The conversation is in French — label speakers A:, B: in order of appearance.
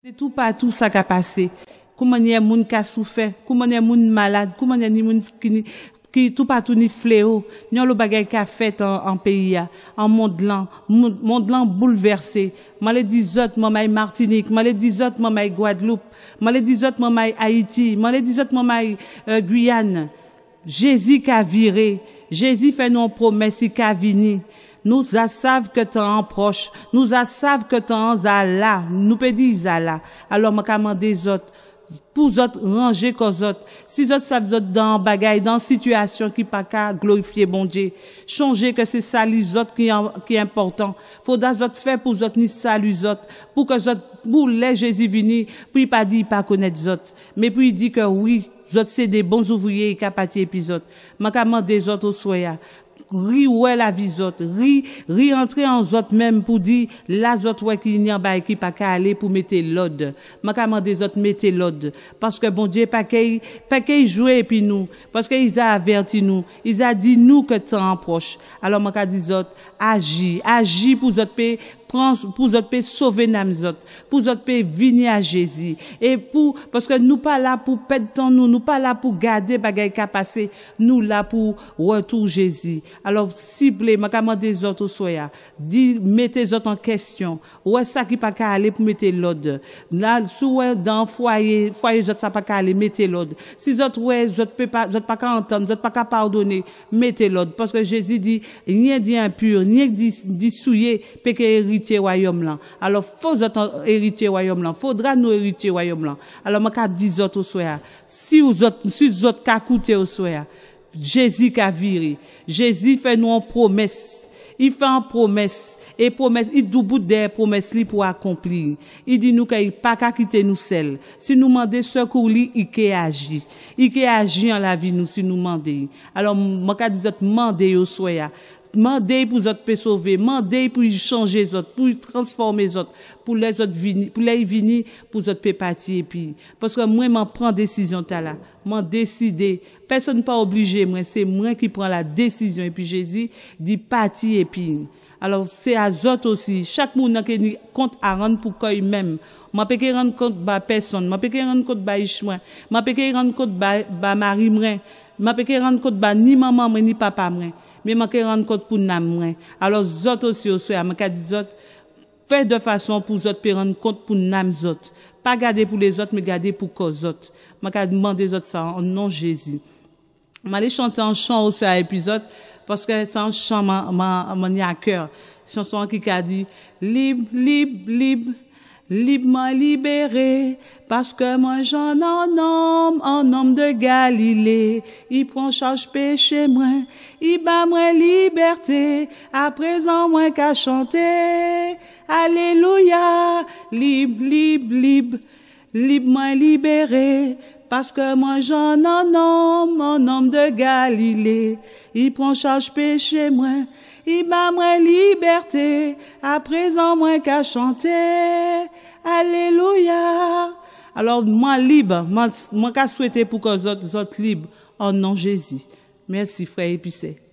A: Se tou patou sa ka pase, kou manye moun ka soufe, kou manye moun malade, kou manye ni moun ki tou patou ni fle ou, nyon lo bagay ka fet an peyi ya, an mond lan, mond lan bouleverse. Malè di zot mamay Martinique, malè di zot mamay Guadeloupe, malè di zot mamay Haiti, malè di zot mamay Guyane. Jezi ka vire, Jezi fe nou promesi ka vini. Nous a savent que t'en proche. Nous a savent que t'en a là. Nous pédis à là. Alors, m'a commandé des autres pour autres ranger qu'aux autres, si autres savent autres dans bagay dans situation qui pas qu'à glorifier bon Dieu changer que c'est ça les autres qui qui est important faudra zot faire pour autres ni les autres, pour que autres pour les Jésus vini puis pas dit pas connaître autres, mais puis dit que oui autres c'est des bons ouvriers et capati épisode. Ma commande des autres au soya. Ri wè la vizot, ri rentre an zot mèm pou di, la zot wè ki nyamba e ki paka ale pou mette lod. Maka mande zot mette lod, paske bon diye pakey jouè pi nou, paske yi a averti nou, yi a di nou ke tan proche. Alors maka dizot, aji, aji pou zot pey. prans pou zot pe sove nam zot, pou zot pe vini a Jezi, e pou, paske nou pa la pou pet ton nou, nou pa la pou gade bagay ka pase, nou la pou wotou Jezi. Alors, siple, maka mande zot ou soya, di, mette zot an kestyon, wè sa ki pa ka ale pou mette lode, nan sou wè dan foye, foye zot sa pa ka ale, mette lode. Si zot wè, zot pe pa, zot pa ka antan, zot pa ka pardone, mette lode, paske Jezi di, niye di impur, niye di souye, peke eri, royaume là. Alors, faut être héritier royaume là. Faudra nous héritier royaume là. Alors, moi, cap dis autres au Si vous autres, si vous autres qu'à coûter au soir, Jésus qu'a viré. Jésus fait nous en promesse. Il fait en promesse. Et promesse, il double des promesses li pour accomplir. Il dit nous qu'il pas qu'à quitter nous seuls. Si nous demandons secours lui, il qu'est agi. Il qu'est agi en la vie nous si nous demandons. Alors, moi, qu'a dix autres, demandez au soya. Man dey pou zot pe sove, man dey pou yi chanje zot, pou yi transforme zot, pou lè yi vini pou zot pe pati. Paske mwen man pran desizyon tala, man desidey. Personne pas obligé, moi, c'est moi qui prends la décision. Et puis Jésus dit parti et puis. Alors, c'est à zot aussi. Chaque monde a compte à rendre pour quoi même. peux pas rendre compte ba personne. M'a pas rendre compte ba Ishmael. M'a pas rendre compte ba, ba mari ne M'a pas rendre compte ba ni maman mwen, ni papa mwen. Mais m'a pas rendre compte pour nam mwen. Alors, zot aussi, aussi, m'a qu'à dit zot. Fais de façon pour zot, pour rendre compte pour nam zot. Pas garder pour les autres, mais garder pour cause zot. M'a qu'à demander zot ça, en nom Jésus m'allais chanter un chant aussi à l'épisode parce que c'est un chant m'a m'a m'a à cœur chanson qui a dit libre libre libre librement libéré parce que moi j'en un homme un homme de Galilée il prend charge péché moi il bat moins liberté à présent moi qu'à chanter alléluia libre libre libre libre-moi libéré, parce que moi j'en en homme, mon homme de Galilée, il prend charge péché moi, il m'a moins liberté, à présent moins qu'à chanter, Alléluia. Alors moi libre, moi, moi qu'à souhaiter pour que les autres, autres libres, en nom Jésus. Merci frère épicé.